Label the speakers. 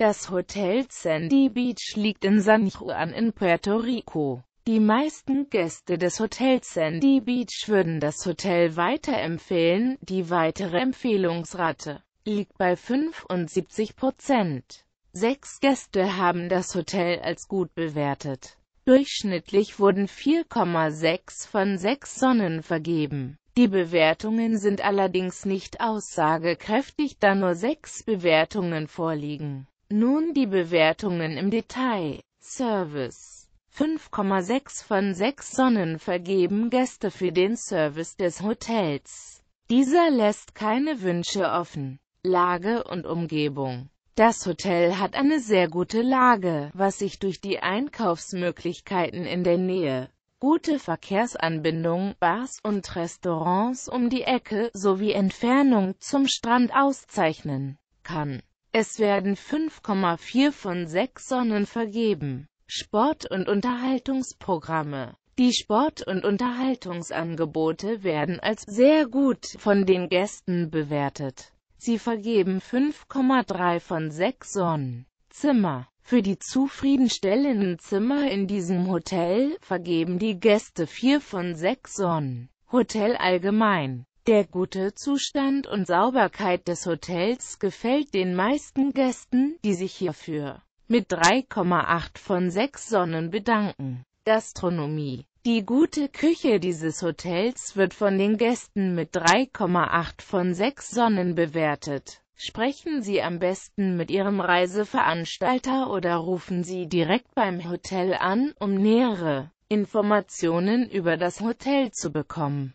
Speaker 1: Das Hotel Sandy Beach liegt in San Juan in Puerto Rico. Die meisten Gäste des Hotels Sandy Beach würden das Hotel weiterempfehlen, die weitere Empfehlungsrate liegt bei 75 Prozent. Sechs Gäste haben das Hotel als gut bewertet. Durchschnittlich wurden 4,6 von 6 Sonnen vergeben. Die Bewertungen sind allerdings nicht aussagekräftig, da nur sechs Bewertungen vorliegen. Nun die Bewertungen im Detail. Service 5,6 von 6 Sonnen vergeben Gäste für den Service des Hotels. Dieser lässt keine Wünsche offen. Lage und Umgebung Das Hotel hat eine sehr gute Lage, was sich durch die Einkaufsmöglichkeiten in der Nähe, gute Verkehrsanbindung, Bars und Restaurants um die Ecke sowie Entfernung zum Strand auszeichnen kann. Es werden 5,4 von 6 Sonnen vergeben. Sport- und Unterhaltungsprogramme die Sport- und Unterhaltungsangebote werden als sehr gut von den Gästen bewertet. Sie vergeben 5,3 von 6 Sonnen. Zimmer. Für die zufriedenstellenden Zimmer in diesem Hotel vergeben die Gäste 4 von 6 Sonnen. Hotel allgemein. Der gute Zustand und Sauberkeit des Hotels gefällt den meisten Gästen, die sich hierfür mit 3,8 von 6 Sonnen bedanken. Gastronomie Die gute Küche dieses Hotels wird von den Gästen mit 3,8 von 6 Sonnen bewertet. Sprechen Sie am besten mit Ihrem Reiseveranstalter oder rufen Sie direkt beim Hotel an, um nähere Informationen über das Hotel zu bekommen.